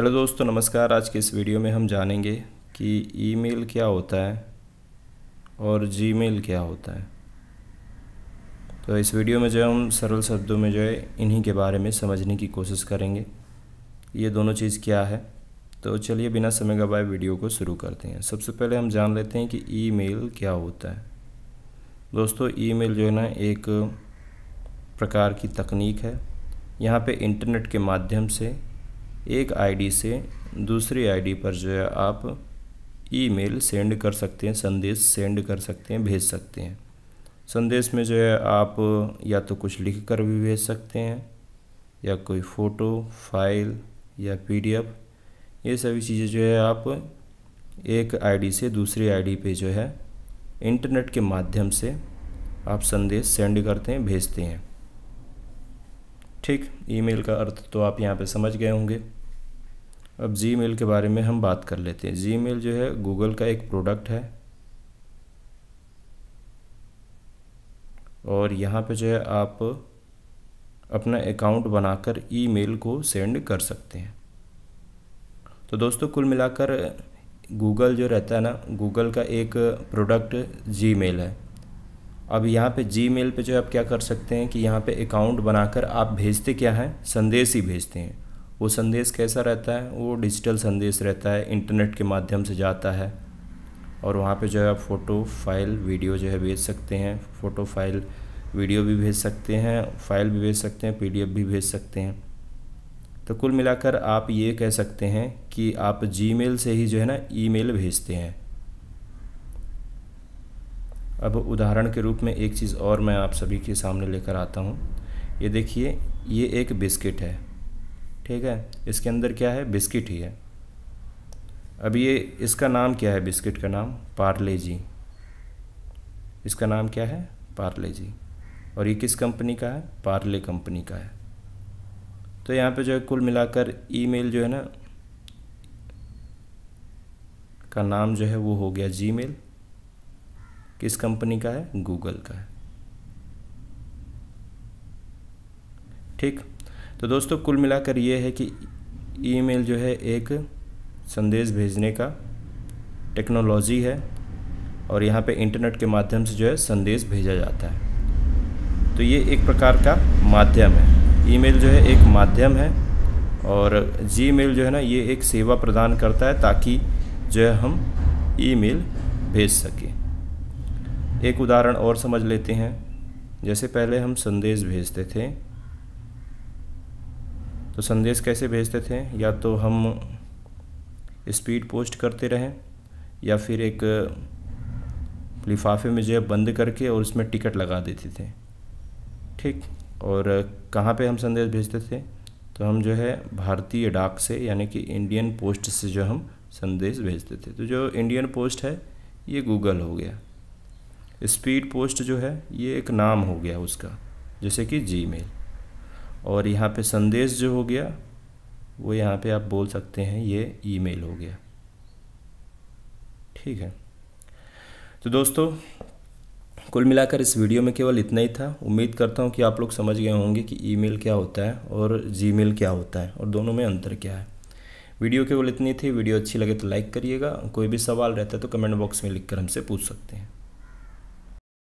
hello दोस्तों नमस्कार आज के इस वीडियो में हम जानेंगे कि ईमेल क्या होता है और जीमेल क्या होता है तो इस वीडियो में जो है हम सरल शब्दों में जो है इन्हीं के बारे में समझने की कोशिश करेंगे ये दोनों चीज़ क्या है तो चलिए बिना समय गवाए वीडियो को शुरू करते हैं सबसे पहले हम जान लेते हैं कि ईमेल क्या होता है दोस्तों ईमेल जो है ना एक प्रकार की तकनीक है यहाँ पे इंटरनेट के माध्यम से एक आईडी से दूसरी आईडी पर जो है आप ईमेल सेंड कर सकते हैं संदेश सेंड कर सकते हैं भेज सकते हैं संदेश में जो है आप या तो कुछ लिख कर भी भेज सकते हैं या कोई फ़ोटो फाइल या पीडीएफ ये सभी चीज़ें जो है आप एक आईडी से दूसरी आईडी पे जो है इंटरनेट के माध्यम से आप संदेश सेंड करते हैं भेजते हैं ठीक ईमेल का अर्थ तो आप यहाँ पे समझ गए होंगे अब जी मेल के बारे में हम बात कर लेते हैं जी मेल जो है गूगल का एक प्रोडक्ट है और यहाँ पे जो है आप अपना अकाउंट बनाकर ईमेल को सेंड कर सकते हैं तो दोस्तों कुल मिलाकर गूगल जो रहता है ना गूगल का एक प्रोडक्ट जी मेल है अब यहाँ पे जी मेल पर जो है आप क्या कर सकते हैं कि यहाँ पे अकाउंट बनाकर आप भेजते क्या हैं संदेश ही भेजते हैं वो संदेश कैसा रहता है वो डिजिटल संदेश रहता है इंटरनेट के माध्यम से जाता है और वहाँ पे जो है आप फ़ोटो फाइल वीडियो जो है भेज सकते हैं फ़ोटो फाइल वीडियो भी भेज सकते हैं फाइल भी भेज सकते हैं पीडीएफ भी भेज सकते हैं तो कुल मिलाकर आप ये कह सकते हैं कि आप जीमेल से ही जो है ना ईमेल भेजते हैं अब उदाहरण के रूप में एक चीज़ और मैं आप सभी के सामने लेकर आता हूँ ये देखिए ये एक बिस्किट है ठीक है इसके अंदर क्या है बिस्किट ही है अब ये इसका नाम क्या है बिस्किट का नाम पार्ले जी इसका नाम क्या है पार्ले जी और ये किस कंपनी का है पार्ले कंपनी का है तो यहाँ पे जो है कुल मिलाकर ईमेल जो है ना का नाम जो है वो हो गया जीमेल किस कंपनी का है गूगल का है ठीक तो दोस्तों कुल मिलाकर ये है कि ईमेल जो है एक संदेश भेजने का टेक्नोलॉजी है और यहाँ पे इंटरनेट के माध्यम से जो है संदेश भेजा जाता है तो ये एक प्रकार का माध्यम है ईमेल जो है एक माध्यम है और जी जो है ना ये एक सेवा प्रदान करता है ताकि जो है हम ईमेल भेज सकें एक उदाहरण और समझ लेते हैं जैसे पहले हम संदेश भेजते थे तो संदेश कैसे भेजते थे या तो हम स्पीड पोस्ट करते रहें या फिर एक लिफाफे में जो है बंद करके और उसमें टिकट लगा देते थे ठीक और कहाँ पे हम संदेश भेजते थे तो हम जो है भारतीय डाक से यानी कि इंडियन पोस्ट से जो हम संदेश भेजते थे तो जो इंडियन पोस्ट है ये गूगल हो गया स्पीड पोस्ट जो है ये एक नाम हो गया उसका जैसे कि जी मेल और यहाँ पे संदेश जो हो गया वो यहाँ पे आप बोल सकते हैं ये ईमेल हो गया ठीक है तो दोस्तों कुल मिलाकर इस वीडियो में केवल इतना ही था उम्मीद करता हूँ कि आप लोग समझ गए होंगे कि ईमेल क्या होता है और जीमेल क्या होता है और दोनों में अंतर क्या है वीडियो केवल इतनी थी वीडियो अच्छी लगे तो लाइक करिएगा कोई भी सवाल रहता है तो कमेंट बॉक्स में लिखकर हमसे पूछ सकते हैं